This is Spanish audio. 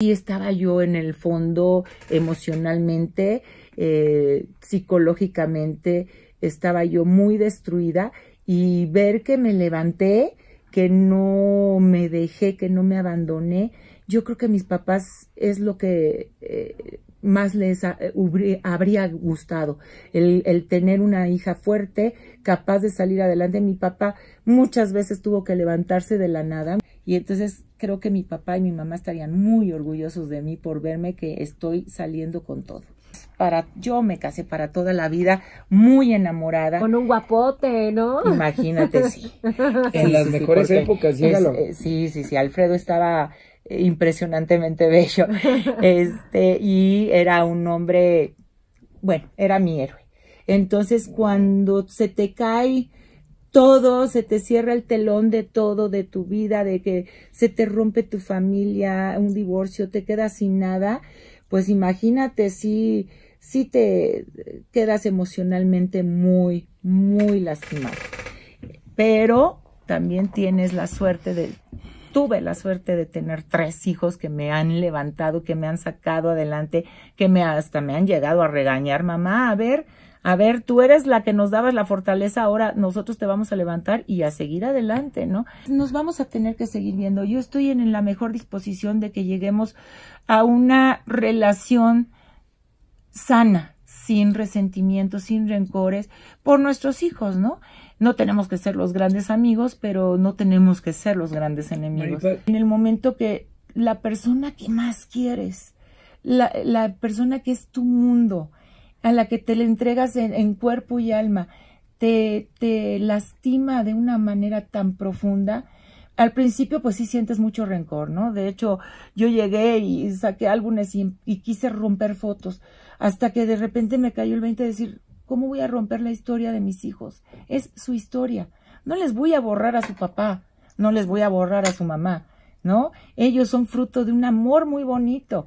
Y estaba yo en el fondo emocionalmente, eh, psicológicamente, estaba yo muy destruida y ver que me levanté, que no me dejé, que no me abandoné, yo creo que mis papás es lo que eh, más les eh, habría gustado, el, el tener una hija fuerte, capaz de salir adelante. Mi papá muchas veces tuvo que levantarse de la nada. Y entonces creo que mi papá y mi mamá estarían muy orgullosos de mí por verme que estoy saliendo con todo. Para yo me casé para toda la vida muy enamorada. Con un guapote, ¿no? Imagínate, sí. en las mejores épocas, eh, sí, sí, sí. Alfredo estaba eh, impresionantemente bello. Este, y era un hombre, bueno, era mi héroe. Entonces, cuando se te cae todo, se te cierra el telón de todo, de tu vida, de que se te rompe tu familia, un divorcio, te quedas sin nada, pues imagínate si, si te quedas emocionalmente muy, muy lastimado. Pero también tienes la suerte de tuve la suerte de tener tres hijos que me han levantado, que me han sacado adelante, que me hasta me han llegado a regañar, mamá, a ver, a ver, tú eres la que nos dabas la fortaleza, ahora nosotros te vamos a levantar y a seguir adelante, ¿no? Nos vamos a tener que seguir viendo. Yo estoy en la mejor disposición de que lleguemos a una relación sana, sin resentimientos, sin rencores, por nuestros hijos, ¿no? No tenemos que ser los grandes amigos, pero no tenemos que ser los grandes enemigos. En el momento que la persona que más quieres, la, persona que es tu mundo, a la que te le entregas en, cuerpo y alma, te, te, lastima de una manera tan profunda. Al principio, pues sí sientes mucho rencor, ¿no? De hecho, yo llegué y saqué álbumes y, quise romper fotos, hasta que de repente me cayó el 20 de decir, ¿Cómo voy a romper la historia de mis hijos? Es su historia. No les voy a borrar a su papá, no les voy a borrar a su mamá, ¿no? Ellos son fruto de un amor muy bonito